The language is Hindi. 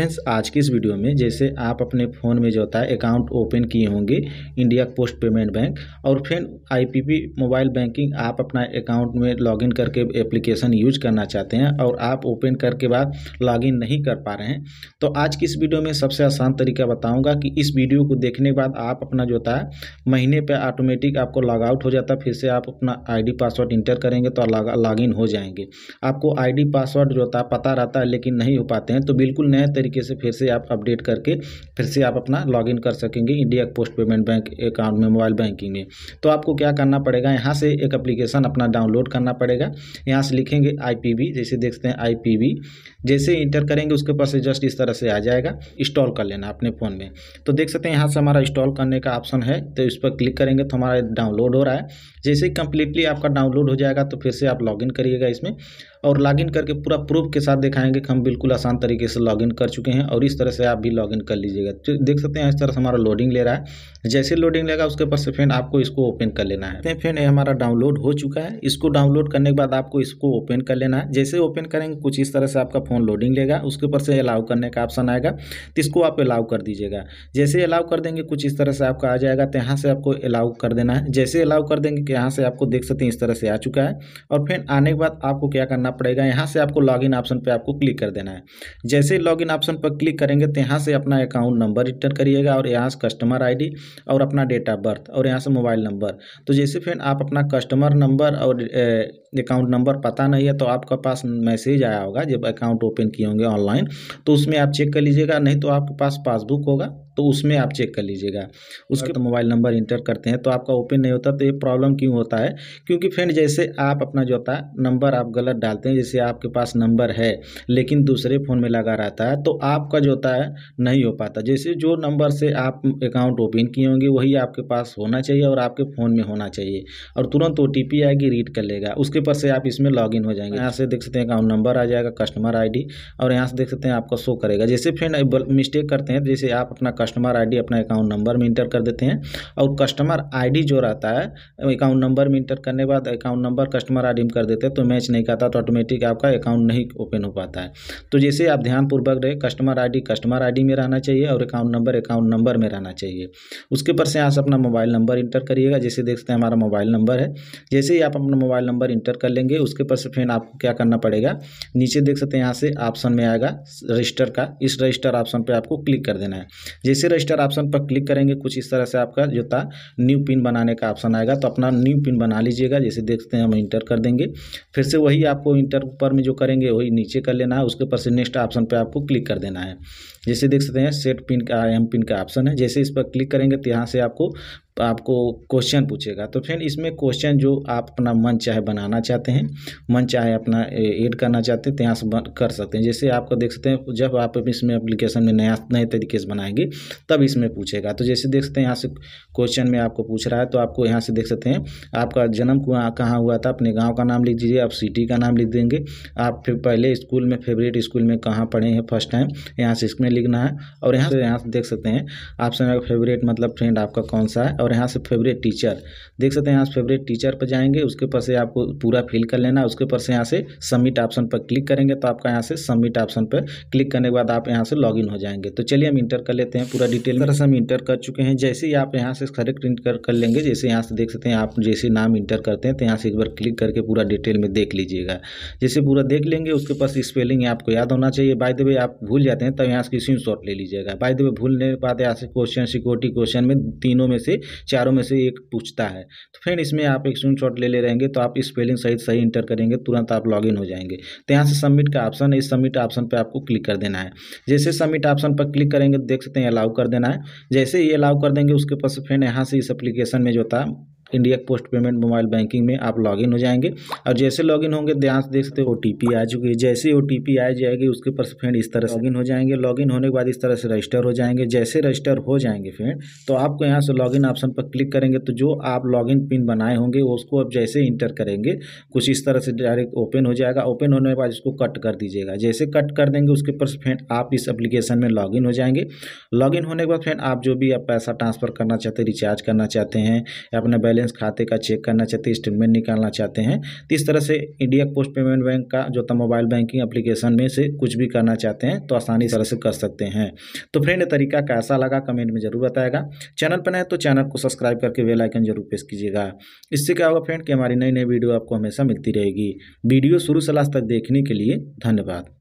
फ्रेंड्स आज की इस वीडियो में जैसे आप अपने फ़ोन में जो होता है अकाउंट ओपन किए होंगे इंडिया पोस्ट पेमेंट बैंक और फिर आईपीपी मोबाइल बैंकिंग आप अपना अकाउंट में लॉगिन करके एप्लीकेशन यूज करना चाहते हैं और आप ओपन करके बाद लॉगिन नहीं कर पा रहे हैं तो आज की इस वीडियो में सबसे आसान तरीका बताऊँगा कि इस वीडियो को देखने के बाद आप अपना जो होता है महीने पर ऑटोमेटिक आपको लॉगआउट हो जाता है फिर से आप अपना आई पासवर्ड इंटर करेंगे तो लॉगिन हो जाएंगे आपको आई पासवर्ड जो होता है पता रहता है लेकिन नहीं हो पाते हैं तो बिल्कुल नए तरीके तरीके से फिर से आप अपडेट करके फिर से आप अपना लॉगिन कर सकेंगे India post payment bank account में मोबाइल बैंकिंग में तो आपको क्या करना पड़ेगा यहाँ से एक अप्लीकेशन अपना डाउनलोड करना पड़ेगा यहाँ से लिखेंगे आई जैसे देखते हैं आई जैसे इंटर करेंगे उसके पास जस्ट इस तरह से आ जाएगा इंस्टॉल कर लेना अपने फ़ोन में तो देख सकते हैं यहाँ से हमारा इंस्टॉल करने का ऑप्शन है तो इस पर क्लिक करेंगे तो हमारा डाउनलोड हो रहा है जैसे कंप्लीटली आपका डाउनलोड हो जाएगा तो फिर से आप लॉगिन करिएगा इसमें और लॉगिन करके पूरा प्रूफ के साथ दिखाएंगे कि हम बिल्कुल आसान तरीके से लॉगिन कर चुके हैं और इस तरह से आप भी लॉगिन कर लीजिएगा तो देख सकते हैं इस तरह से हमारा लोडिंग ले रहा है जैसे लोडिंग लेगा उसके पास से फ्रेंड आपको इसको ओपन कर लेना है फ्रेंड ये हमारा डाउनलोड हो चुका है इसको डाउनलोड करने के बाद आपको इसको ओपन कर लेना है जैसे ओपन करेंगे कुछ इस तरह से आपका फ़ोन लोडिंग लेगा उसके ऊपर से अलाउ करने का ऑप्शन आएगा तो इसको आप अलाउ कर दीजिएगा जैसे अलाउ कर देंगे कुछ इस तरह से आपका आ जाएगा तो यहाँ से आपको अलाउ कर देना है जैसे अलाउ कर देंगे कि यहाँ से आपको देख सकते हैं इस तरह से आ चुका है और फिर आने के बाद आपको क्या करना करना पड़ेगा यहाँ से आपको लॉगिन ऑप्शन पर आपको क्लिक कर देना है जैसे लॉगिन ऑप्शन पर क्लिक करेंगे तो यहाँ से अपना अकाउंट नंबर इंटर करिएगा और यहाँ से कस्टमर आईडी और अपना डेट ऑफ बर्थ और यहाँ से मोबाइल नंबर तो जैसे फ्रेंड आप अपना कस्टमर नंबर और अकाउंट नंबर पता नहीं है तो आपके पास मैसेज आया होगा जब अकाउंट ओपन किए होंगे ऑनलाइन तो उसमें आप चेक कर लीजिएगा नहीं तो आपके पास पासबुक होगा तो उसमें आप चेक कर लीजिएगा उसके तो मोबाइल नंबर इंटर करते हैं तो आपका ओपन नहीं होता तो ये प्रॉब्लम क्यों होता है क्योंकि फ्रेंड जैसे आप अपना जो होता है नंबर आप गलत डालते हैं जैसे आपके पास नंबर है लेकिन दूसरे फ़ोन में लगा रहता है तो आपका जो होता है नहीं हो पाता जैसे जो नंबर से आप अकाउंट ओपन किए होंगे वही आपके पास होना चाहिए और आपके फ़ोन में होना चाहिए और तुरंत ओ आएगी रीड कर लेगा उसके पर से आप इसमें लॉग हो जाएंगे यहाँ से देख सकते हैं अकाउंट नंबर आ जाएगा कस्टमर आई और यहाँ से देख सकते हैं आपका शो करेगा जैसे फ्रेंड मिस्टेक करते हैं जैसे आप अपना कस्टमर आईडी अपना अकाउंट नंबर में इंटर कर देते हैं और कस्टमर आईडी जो रहता है अकाउंट नंबर में इंटर करने के बाद अकाउंट नंबर कस्टमर आईडी में कर देते हैं तो मैच नहीं करता तो ऑटोमेटिक आपका अकाउंट नहीं ओपन हो पाता है तो जैसे आप ध्यानपूर्वक रहे कस्टमर आई कस्टमर आई में रहना चाहिए और अकाउंट नंबर अकाउंट नंबर में रहना चाहिए उसके ऊपर से आप अपना मोबाइल नंबर इंटर करिएगा जैसे देख हैं हमारा मोबाइल नंबर है जैसे ही आप अपना मोबाइल नंबर इंटर कर लेंगे उसके ऊपर से फिर आपको क्या करना पड़ेगा नीचे देख सकते हैं यहाँ से ऑप्शन में आएगा रजिस्टर का इस रजिस्टर ऑप्शन पर आपको क्लिक कर देना है जैसे रजिस्टर ऑप्शन पर क्लिक करेंगे कुछ इस तरह से आपका जो था न्यू पिन बनाने का ऑप्शन आएगा तो अपना न्यू पिन बना लीजिएगा जैसे देखते हैं हम इंटर कर देंगे फिर से वही आपको इंटर ऊपर में जो करेंगे वही नीचे कर लेना है उसके ऊपर से नेक्स्ट ऑप्शन पर आपको क्लिक कर देना है जैसे देख सकते हैं सेट पिन का एम पिन का ऑप्शन है जैसे इस पर क्लिक करेंगे तो यहाँ से आपको आपको क्वेश्चन पूछेगा तो फ्रेंड इसमें क्वेश्चन जो आप अपना मन चाहे बनाना चाहते हैं मन चाहे अपना ऐड करना चाहते हैं तो यहाँ से कर सकते हैं जैसे आपको देख सकते हैं जब आप इसमें एप्लीकेशन में नया नए तरीके से बनाएंगे तब इसमें पूछेगा तो जैसे देख सकते हैं यहाँ से क्वेश्चन में आपको पूछ रहा है तो आपको यहाँ से देख सकते हैं आपका जन्म कहाँ हुआ था अपने गाँव का नाम लिख दीजिए आप सिटी का नाम लिख देंगे आप फिर पहले स्कूल में फेवरेट स्कूल में कहाँ पढ़े हैं फर्स्ट टाइम यहाँ से इसमें लिखना है और यहाँ से यहाँ से देख सकते हैं आप समय फेवरेट मतलब फ्रेंड आपका कौन सा है और और यहाँ से फेवरेट टीचर देख सकते हैं यहाँ से फेवरेट टीचर पर जाएंगे उसके ऊपर से आपको पूरा फिल कर लेना उसके ऊपर से यहाँ से सबमिट ऑप्शन पर क्लिक करेंगे तो आपका यहाँ से सबमिट ऑप्शन पर क्लिक करने के बाद आप यहाँ से लॉग हो जाएंगे तो चलिए हम इंटर कर लेते हैं पूरा डिटेल तरह से हम इंटर कर चुके हैं जैसे ही आप यहाँ से करेक्ट इंटर कर लेंगे जैसे यहाँ से देख सकते हैं आप जैसे नाम इंटर करते हैं तो यहाँ से एक बार क्लिक करके पूरा डिटेल में देख लीजिएगा जैसे पूरा देख लेंगे उसके पास स्पेलिंग आपको याद होना चाहिए बाय द वे आप भूल जाते हैं तब यहाँ से स्क्रीन ले लीजिएगा बाय द वे भूलने के बाद यहाँ से क्वेश्चन सिक्योरिटी क्वेश्चन में तीनों में से चारों में से एक पूछता है तो फ्रेंड इसमें आप एक स्क्रीन ले ले रहेंगे तो आप स्पेलिंग सहित सही इंटर करेंगे तुरंत आप लॉगिन हो जाएंगे तो यहाँ से सबमिट का ऑप्शन है इस सबमिट ऑप्शन पर आपको क्लिक कर देना है जैसे सबमिट ऑप्शन पर क्लिक करेंगे देख सकते हैं अलाउ कर देना है जैसे ये अलाउ कर देंगे उसके पास फ्रेंड यहाँ से इस अप्लीकेशन में जो था India post payment mobile banking में आप लॉगिन हो जाएंगे और जैसे लॉगिन होंगे ध्यान से देख सकते हो टी आ चुकी है जैसे ओ टी आ जाएगी उसके पर फ्रेंड इस तरह से लॉगिन हो जाएंगे लॉगिन होने के बाद इस तरह से रजिस्टर हो जाएंगे जैसे रजिस्टर हो जाएंगे फ्रेंड तो आपको यहाँ से लॉगिन ऑप्शन पर क्लिक करेंगे तो जो आप लॉगिन पिन बनाए होंगे उसको आप जैसे इंटर करेंगे कुछ इस तरह से डायरेक्ट ओपन हो जाएगा ओपन होने के बाद इसको कट कर दीजिएगा जैसे कट कर देंगे उसके पर फ्रेंड आप इस एप्लीकेशन में लॉगिन हो जाएंगे लॉगिन होने के बाद फ्रेंड आप जो भी आप पैसा ट्रांसफ़र करना चाहते हैं रिचार्ज करना चाहते हैं अपना बैलेंस बैलेंस खाते का चेक करना चाहते हैं स्टेटमेंट निकालना चाहते हैं तो इस तरह से इंडिया पोस्ट पेमेंट बैंक का जो था मोबाइल बैंकिंग एप्लीकेशन में से कुछ भी करना चाहते हैं तो आसानी तरह से कर सकते हैं तो फ्रेंड तरीका कैसा लगा कमेंट में जरूर बताएगा चैनल पर नए तो चैनल को सब्सक्राइब करके वेलाइकन जरूर प्रेस कीजिएगा इससे क्या होगा फ्रेंड कि हमारी नई नई वीडियो आपको हमेशा मिलती रहेगी वीडियो शुरू से लास्ट तक देखने के लिए धन्यवाद